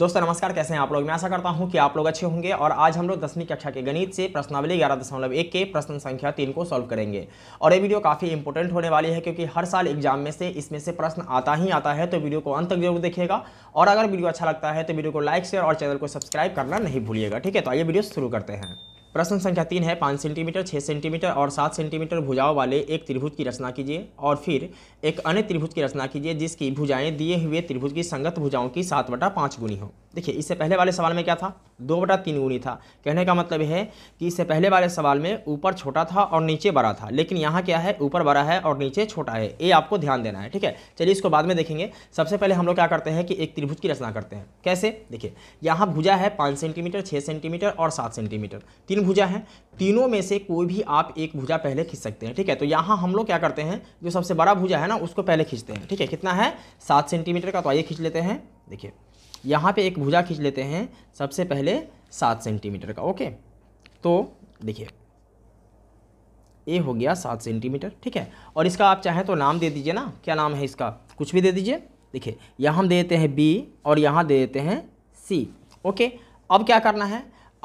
दोस्तों नमस्कार कैसे हैं आप लोग मैं आशा करता हूं कि आप लोग अच्छे होंगे और आज हम लोग दसवीं कक्षा के गणित से प्रश्नावली ग्यारह दशमलव एक के प्रश्न संख्या तीन को सॉल्व करेंगे और ये वीडियो काफ़ी इंपॉर्टेंट होने वाली है क्योंकि हर साल एग्जाम में से इसमें से प्रश्न आता ही आता है तो वीडियो को अंत तक जरूर देखिएगा और अगर वीडियो अच्छा लगता है तो वीडियो को लाइक शेयर और चैनल को सब्सक्राइब करना नहीं भूलिएगा ठीक है तो आइए वीडियो शुरू करते हैं प्रश्न संख्या तीन है पाँच सेंटीमीटर छः सेंटीमीटर और सात सेंटीमीटर भुजाओं वाले एक त्रिभुज की रचना कीजिए और फिर एक अन्य त्रिभुज की रचना कीजिए जिसकी भुजाएं दिए हुए त्रिभुज की संगत भुजाओं की सात बटा पाँच गुनी हो देखिए इससे पहले वाले सवाल में क्या था दो बटा तीन गुनी था कहने का मतलब है कि इससे पहले वाले सवाल में ऊपर छोटा था और नीचे बड़ा था लेकिन यहाँ क्या है ऊपर बड़ा है और नीचे छोटा है ये आपको ध्यान देना है ठीक है चलिए इसको बाद में देखेंगे सबसे पहले हम लोग क्या करते हैं कि एक त्रिभुज की रचना करते हैं कैसे देखिए यहाँ भुजा है पाँच सेंटीमीटर छः सेंटीमीटर और सात सेंटीमीटर तीन भुजा है तीनों में से कोई भी आप एक भुजा पहले खींच सकते हैं ठीक है तो यहाँ हम लोग क्या करते हैं जो सबसे बड़ा भुजा है ना उसको पहले खींचते हैं ठीक है कितना है सात सेंटीमीटर का तो आइए खींच लेते हैं देखिए यहाँ पे एक भुजा खींच लेते हैं सबसे पहले सात सेंटीमीटर का ओके तो देखिए ये हो गया सात सेंटीमीटर ठीक है और इसका आप चाहें तो नाम दे दीजिए ना क्या नाम है इसका कुछ भी दे दीजिए देखिए यहाँ हम दे देते हैं बी और यहाँ दे देते हैं सी ओके अब क्या करना है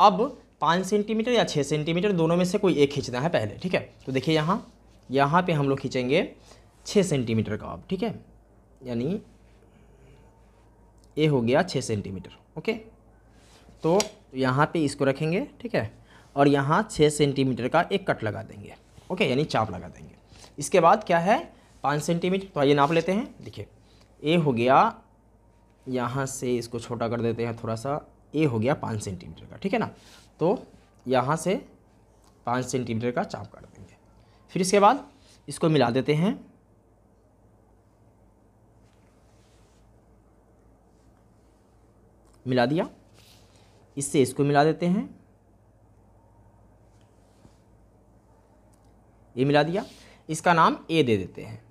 अब पाँच सेंटीमीटर या छः सेंटीमीटर दोनों में से कोई एक खींचना है पहले ठीक है तो देखिए यहाँ यहाँ पे हम लोग खींचेंगे छः सेंटीमीटर का अब ठीक है यानी ये हो गया छः सेंटीमीटर ओके तो यहाँ पे इसको रखेंगे ठीक है और यहाँ छः सेंटीमीटर का एक कट लगा देंगे ओके यानी चाप लगा देंगे इसके बाद क्या है पाँच सेंटीमीटर तो आइए नाप लेते हैं देखिए ए हो गया यहाँ से इसको छोटा कर देते हैं थोड़ा सा ए हो गया पाँच सेंटीमीटर का ठीक है ना तो यहाँ से पाँच सेंटीमीटर का चाप कर देंगे फिर इसके बाद इसको मिला देते हैं मिला दिया इससे इसको मिला देते हैं ये मिला दिया इसका नाम ए दे देते हैं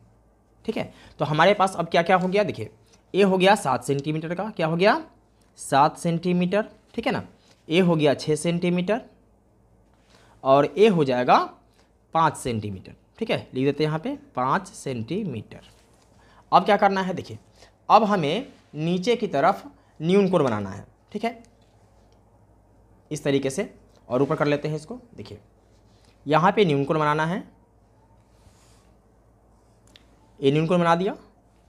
ठीक है तो हमारे पास अब क्या क्या हो गया देखिए ए हो गया सात सेंटीमीटर का क्या हो गया सात सेंटीमीटर ठीक है ना ए हो गया छः सेंटीमीटर और ए हो जाएगा पाँच सेंटीमीटर ठीक है लिख देते हैं यहाँ पे पाँच सेंटीमीटर अब क्या करना है देखिए अब हमें नीचे की तरफ न्यून कोण बनाना है ठीक है इस तरीके से और ऊपर कर लेते हैं इसको देखिए यहाँ पे न्यून कोण बनाना है ये न्यून कोण बना दिया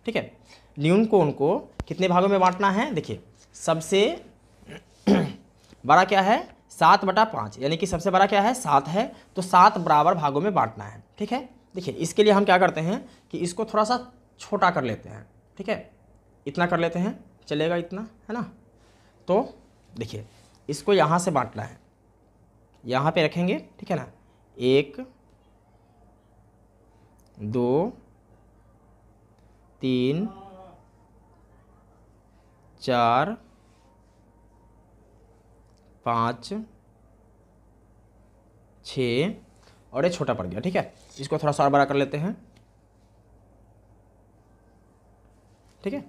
ठीक है न्यून कोण को कितने भागों में बांटना है देखिए सबसे बड़ा क्या है सात बटा पाँच यानी कि सबसे बड़ा क्या है सात है तो सात बराबर भागों में बांटना है ठीक है देखिए इसके लिए हम क्या करते हैं कि इसको थोड़ा सा छोटा कर लेते हैं ठीक है इतना कर लेते हैं चलेगा इतना है ना तो देखिए इसको यहाँ से बांटना है यहाँ पे रखेंगे ठीक है ना एक दो तीन चार पाँच छ और ये छोटा पड़ गया ठीक है इसको थोड़ा सा और बड़ा कर लेते हैं ठीक है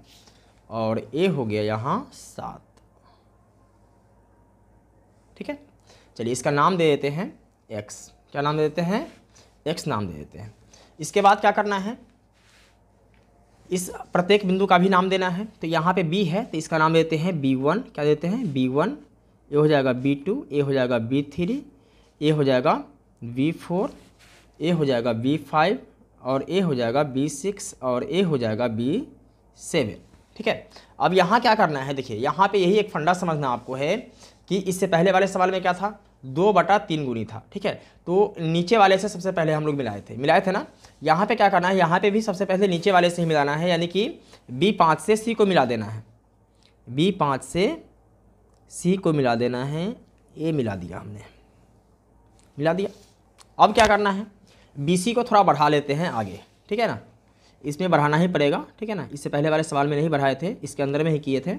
और ए हो गया यहाँ सात ठीक है चलिए इसका नाम दे देते हैं एक्स क्या नाम दे देते हैं एक्स नाम दे देते हैं इसके बाद क्या करना है इस प्रत्येक बिंदु का भी नाम देना है तो यहाँ पे बी है तो इसका नाम देते हैं बी वन क्या देते हैं बी वन ए हो जाएगा बी टू ए हो जाएगा बी थ्री ए हो जाएगा बी फोर ए हो जाएगा बी फाइव और ए हो जाएगा बी सिक्स और ए हो जाएगा बी सेवन ठीक है अब यहाँ क्या करना है देखिए यहाँ पे यही एक फंडा समझना आपको है कि इससे पहले वाले सवाल में क्या था दो बटा तीन गुनी था ठीक है तो नीचे वाले से सबसे पहले हम लोग मिलाए थे मिलाए थे ना यहाँ पे क्या करना है यहाँ पे भी सबसे पहले नीचे वाले से ही मिलाना है यानी कि बी पाँच से सी को मिला देना है बी पाँच से सी को मिला देना है ए मिला दिया हमने मिला दिया अब क्या करना है बी सी को थोड़ा बढ़ा लेते हैं आगे ठीक है ना इसमें बढ़ाना ही पड़ेगा ठीक है ना इससे पहले वाले सवाल में नहीं बढ़ाए थे इसके अंदर में ही किए थे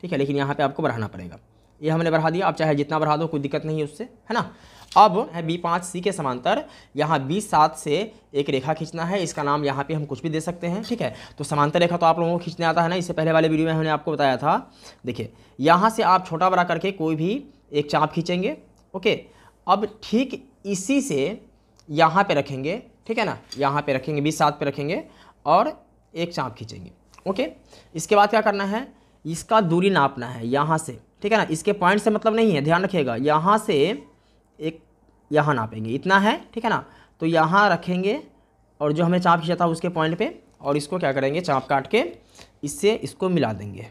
ठीक है लेकिन यहाँ पे आपको बढ़ाना पड़ेगा ये हमने बढ़ा दिया आप चाहे जितना बढ़ा दो कोई दिक्कत नहीं है उससे है ना अब है बी पाँच सी के समांतर यहाँ बी सात से एक रेखा खींचना है इसका नाम यहाँ पे हम कुछ भी दे सकते हैं ठीक है तो समांतर रेखा तो आप लोगों को खींचने आता है ना इससे पहले वाले वीडियो में हमने आपको बताया था देखिए यहाँ से आप छोटा बड़ा करके कोई भी एक चाप खींचेंगे ओके अब ठीक इसी से यहाँ पर रखेंगे ठीक है ना यहाँ पर रखेंगे बीस सात पे रखेंगे और एक चाँप खींचेंगे ओके इसके बाद क्या करना है इसका दूरी नापना है यहाँ से ठीक है ना इसके पॉइंट से मतलब नहीं है ध्यान रखिएगा यहाँ से एक यहाँ नापेंगे इतना है ठीक है ना तो यहाँ रखेंगे और जो हमें चाँप खींचा था उसके पॉइंट पर और इसको क्या करेंगे चाँप काट के इससे इसको मिला देंगे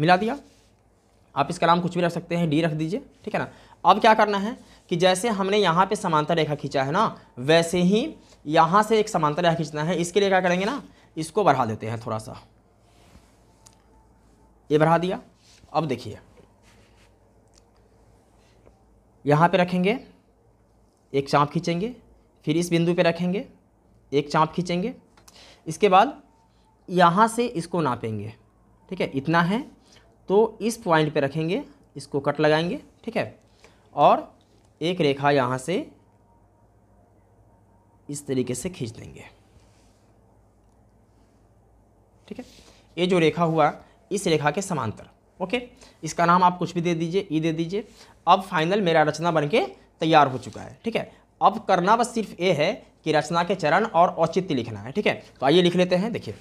मिला दिया आप इसका नाम कुछ भी रख सकते हैं डी रख दीजिए ठीक है ना अब क्या करना है कि जैसे हमने यहाँ पे समांतर रेखा खींचा है ना वैसे ही यहाँ से एक समांतर रेखा खींचना है इसके लिए क्या करेंगे ना इसको बढ़ा देते हैं थोड़ा सा ये बढ़ा दिया अब देखिए यहाँ पे रखेंगे एक चाँप खींचेंगे फिर इस बिंदु पे रखेंगे एक चाँप खींचेंगे इसके बाद यहाँ से इसको नापेंगे ठीक है इतना है तो इस पॉइंट पे रखेंगे इसको कट लगाएंगे ठीक है और एक रेखा यहाँ से इस तरीके से खींच देंगे ठीक है ये जो रेखा हुआ इस रेखा के समांतर ओके इसका नाम आप कुछ भी दे दीजिए ई दे दीजिए अब फाइनल मेरा रचना बन के तैयार हो चुका है ठीक है अब करना बस सिर्फ ये है कि रचना के चरण और औचित्य लिखना है ठीक है तो आइए लिख लेते हैं देखिए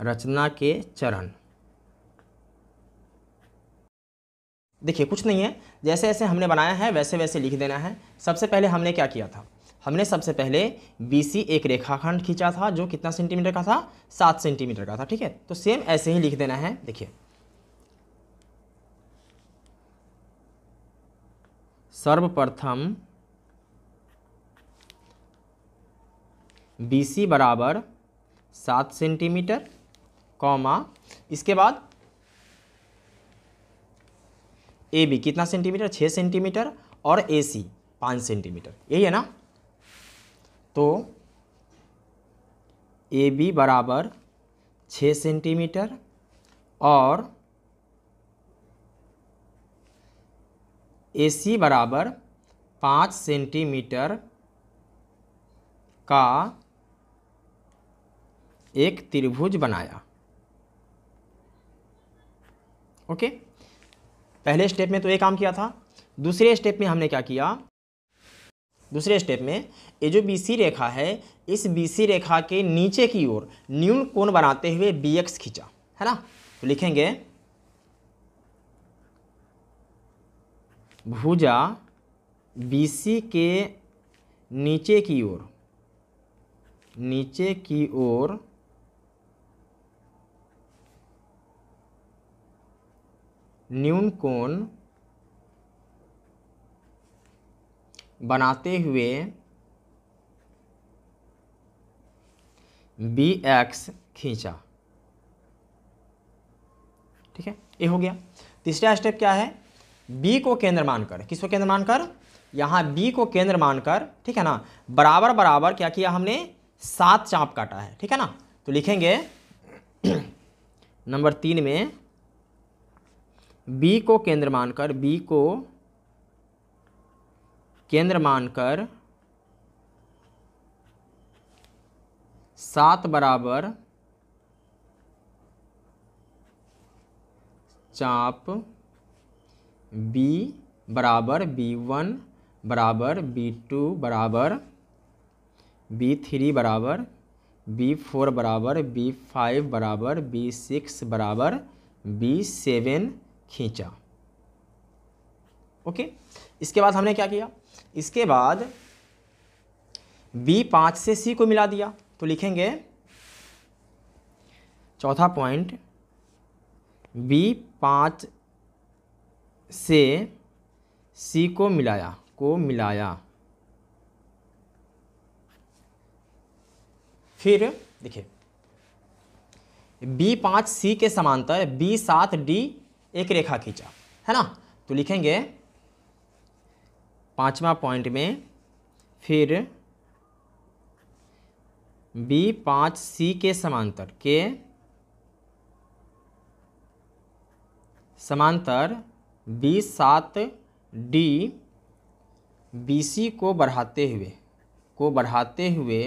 रचना के चरण देखिए कुछ नहीं है जैसे जैसे हमने बनाया है वैसे वैसे लिख देना है सबसे पहले हमने क्या किया था हमने सबसे पहले बी सी एक रेखाखंड खींचा था जो कितना सेंटीमीटर का था सात सेंटीमीटर का था ठीक है तो सेम ऐसे ही लिख देना है देखिए सर्वप्रथम बी सी बराबर सात सेंटीमीटर कॉमा इसके बाद ए बी कितना सेंटीमीटर छः सेंटीमीटर और ए सी पाँच सेंटीमीटर यही है ना तो ए बी बराबर छः सेंटीमीटर और ए सी बराबर पाँच सेंटीमीटर का एक त्रिभुज बनाया ओके पहले स्टेप में तो ये काम किया था दूसरे स्टेप में हमने क्या किया दूसरे स्टेप में ये जो बीसी रेखा है इस बीसी रेखा के नीचे की ओर न्यून कोण बनाते हुए बी एक्स खींचा है ना तो लिखेंगे भुजा बीसी के नीचे की ओर नीचे की ओर न्यून कोण बनाते हुए बी एक्स खींचा ठीक है ये हो गया तीसरा स्टेप क्या है बी को केंद्र मानकर किसको केंद्र मानकर यहाँ बी को केंद्र मानकर ठीक है ना बराबर बराबर क्या किया हमने सात चाप काटा है ठीक है ना तो लिखेंगे नंबर तीन में बी को केंद्र मानकर बी को केंद्र मानकर सात बराबर चाप बी बराबर बी वन बराबर बी टू बराबर बी थ्री बराबर बी फोर बराबर बी फाइव बराबर बी सिक्स बराबर बी सेवन खींचा ओके इसके बाद हमने क्या किया इसके बाद बी पाँच से सी को मिला दिया तो लिखेंगे चौथा पॉइंट बी पाँच से सी को मिलाया को मिलाया फिर देखिए बी पाँच सी के समांतर बी सात डी एक रेखा खींचा है ना तो लिखेंगे पांचवा पॉइंट में फिर बी पाँच सी के समांतर के समांतर बी सात डी बी सी को बढ़ाते हुए को बढ़ाते हुए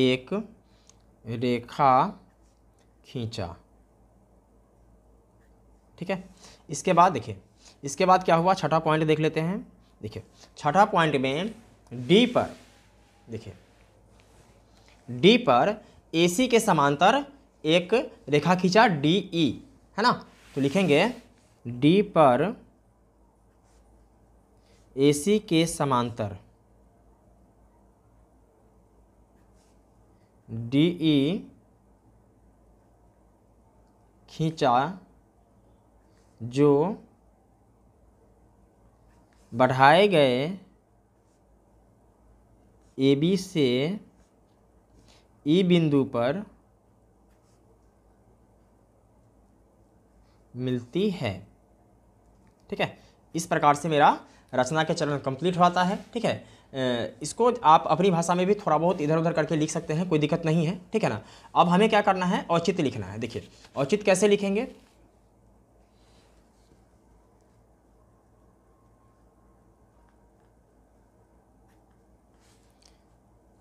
एक रेखा खींचा ठीक है इसके बाद देखिए इसके बाद क्या हुआ छठा पॉइंट देख लेते हैं देखिए छठा पॉइंट में डी पर देखिए डी पर सी के समांतर एक रेखा खींचा डी ई e, है ना तो लिखेंगे डी पर सी के समांतर डी ई e खींचा जो बढ़ाए गए ए बी से ई e बिंदु पर मिलती है ठीक है इस प्रकार से मेरा रचना के चरण कंप्लीट हो जाता है ठीक है इसको आप अपनी भाषा में भी थोड़ा बहुत इधर उधर करके लिख सकते हैं कोई दिक्कत नहीं है ठीक है ना अब हमें क्या करना है औचित्य लिखना है देखिए औचित्य कैसे लिखेंगे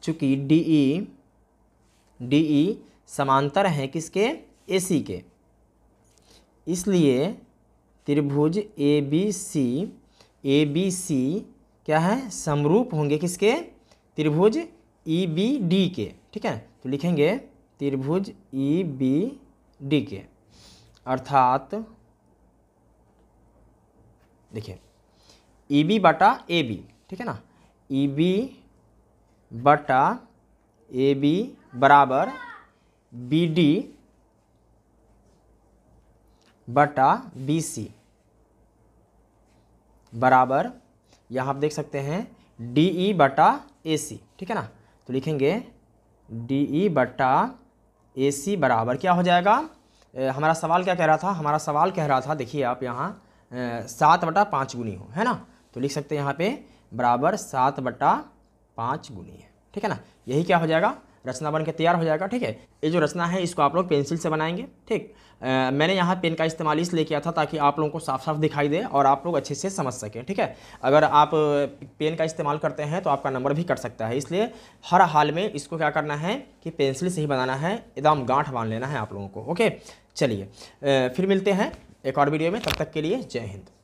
चूंकि डी ई डी ई समांतर हैं किसके ए सी के इसलिए त्रिभुज A B C A B C क्या है समरूप होंगे किसके त्रिभुज ई बी डी के ठीक है तो लिखेंगे त्रिभुज ई बी डी के अर्थात देखिए ई e बी बटा ए बी ठीक है ना ई e बी बटा ए बी बराबर बी डी बटा बी सी बराबर या आप देख सकते हैं डी ई e बटा ए सी ठीक है ना तो लिखेंगे डी ई e बटा ए सी बराबर क्या हो जाएगा ए, हमारा सवाल क्या कह रहा था हमारा सवाल कह रहा था देखिए आप यहाँ सात बटा पाँच गुनी हो है ना तो लिख सकते हैं यहाँ पे बराबर सात बटा पाँच गुनी है ठीक है ना यही क्या हो जाएगा रचना बन के तैयार हो जाएगा ठीक है ये जो रचना है इसको आप लोग पेंसिल से बनाएंगे ठीक मैंने यहाँ पेन का इस्तेमाल इसलिए किया था ताकि आप लोगों को साफ साफ दिखाई दे और आप लोग अच्छे से समझ सकें ठीक है अगर आप पेन का इस्तेमाल करते हैं तो आपका नंबर भी कट सकता है इसलिए हर हाल में इसको क्या करना है कि पेंसिल से ही बनाना है एकदम गांठ बांध लेना है आप लोगों को ओके चलिए फिर मिलते हैं एक और वीडियो में तब तक के लिए जय हिंद